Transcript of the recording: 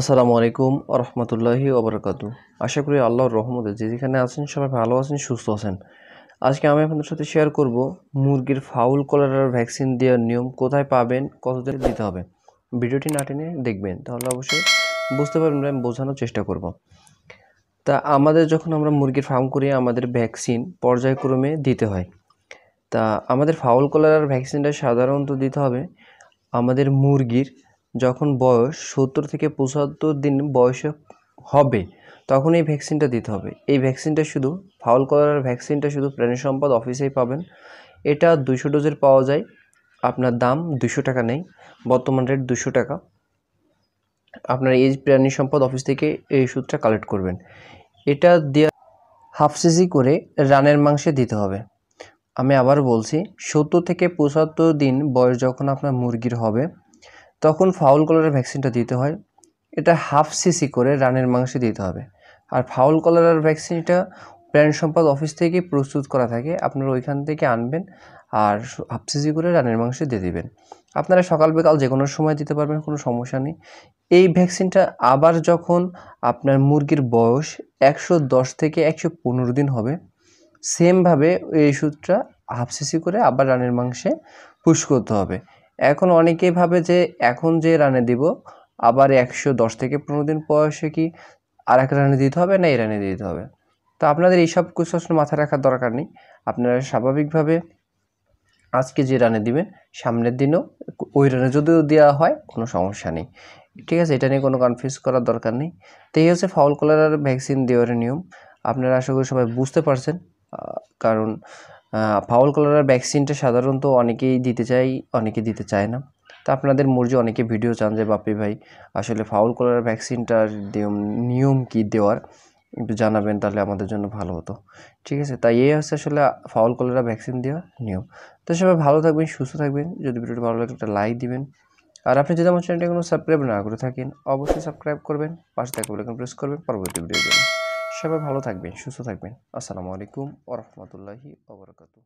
আসসালামু আলাইকুম রহমতুল্লাহি ওবরাকাতু আশা করি আল্লাহর রহমতে যে যেখানে আছেন সবাই ভালো আছেন সুস্থ আছেন আজকে আমি আপনাদের সাথে শেয়ার করব মুরগির ফাউল কলারার ভ্যাকসিন দেওয়ার নিয়ম কোথায় পাবেন কতদিন দিতে হবে ভিডিওটি না টেনে দেখবেন তাহলে অবশ্যই বুঝতে পারবেন আমি বোঝানোর চেষ্টা করব তা আমাদের যখন আমরা মুরগির ফার্ম করি আমাদের ভ্যাকসিন পর্যায়ক্রমে দিতে হয় তা আমাদের ফাউল কলারার ভ্যাকসিনটা সাধারণত দিতে হবে আমাদের মুরগির যখন বয়স সত্তর থেকে পঁচাত্তর দিন বয়সে হবে তখন এই ভ্যাকসিনটা দিতে হবে এই ভ্যাকসিনটা শুধু ফাউল করার ভ্যাকসিনটা শুধু প্রাণী সম্পদ অফিসেই পাবেন এটা দুশো ডোজের পাওয়া যায় আপনার দাম দুশো টাকা নেই বর্তমান রেট দুশো টাকা আপনার এই প্রাণী সম্পদ অফিস থেকে এই ওষুধটা কালেক্ট করবেন এটা দেওয়া হাফ সিজি করে রানের মাংসে দিতে হবে আমি আবার বলছি সত্তর থেকে পঁচাত্তর দিন বয়স যখন আপনার মুরগির হবে তখন ফাউল কলারের ভ্যাকসিনটা দিতে হয় এটা হাফ সিসি করে রানের মাংসে দিতে হবে আর ফাউল কলারের ভ্যাকসিনটা প্রাণ সম্পদ অফিস থেকে প্রস্তুত করা থাকে আপনারা ওইখান থেকে আনবেন আর হাফ সিসি করে রানের মাংসে দিয়ে দিবেন আপনারা সকাল বিকাল যে কোনো সময় দিতে পারবেন কোনো সমস্যা নেই এই ভ্যাকসিনটা আবার যখন আপনার মুরগির বয়স একশো দশ থেকে একশো পনেরো দিন হবে সেমভাবে এই ওষুধটা হাফ সিসি করে আবার রানের মাংসে পুশ করতে হবে এখন অনেকেই ভাবে যে এখন যে রানে দিব আবার একশো দশ থেকে পনেরো দিন বয়সে কি আর এক রানে দিতে হবে না এই রানে দিতে হবে তো আপনাদের এইসব কুসংস্কার মাথায় রাখার দরকার নেই আপনারা স্বাভাবিকভাবে আজকে যে রানে দিবেন সামনের দিনও ওই রানে যদিও দেওয়া হয় কোনো সমস্যা নেই ঠিক আছে এটা নিয়ে কোনো কনফিউজ করার দরকার নেই তো এই হচ্ছে ফাউল কলার ভ্যাকসিন দেওয়ার নিয়ম আপনারা আশা করি সবাই বুঝতে পারছেন কারণ ফাউল কলারের ভ্যাকসিনটা সাধারণত অনেকেই দিতে চাই অনেকে দিতে চায় না তা আপনাদের মর্জি অনেকে ভিডিও চান যে বাপি ভাই আসলে ফাউল কলারের ভ্যাকসিনটার নিয়ম কি দেওয়ার একটু জানাবেন তাহলে আমাদের জন্য ভালো হতো ঠিক আছে তাই এই হচ্ছে আসলে ফাউল কলেরা ভ্যাকসিন দেওয়ার নিয়ম তো সবাই ভালো থাকবেন সুস্থ থাকবেন যদি ভিডিওটি ভালো লাগে একটা লাইক দিবেন আর আপনি যদি আমার চ্যানেলটি কোনো সাবস্ক্রাইব না করে থাকেন অবশ্যই সাবস্ক্রাইব করবেন পাশে থাকা প্রেস করবেন পরবর্তী ভিডিও সবাই ভালো থাকবেন সুস্থ থাকবেন আসসালামু আলাইকুম ওরহমতুল্লাহি ওবরাকাতু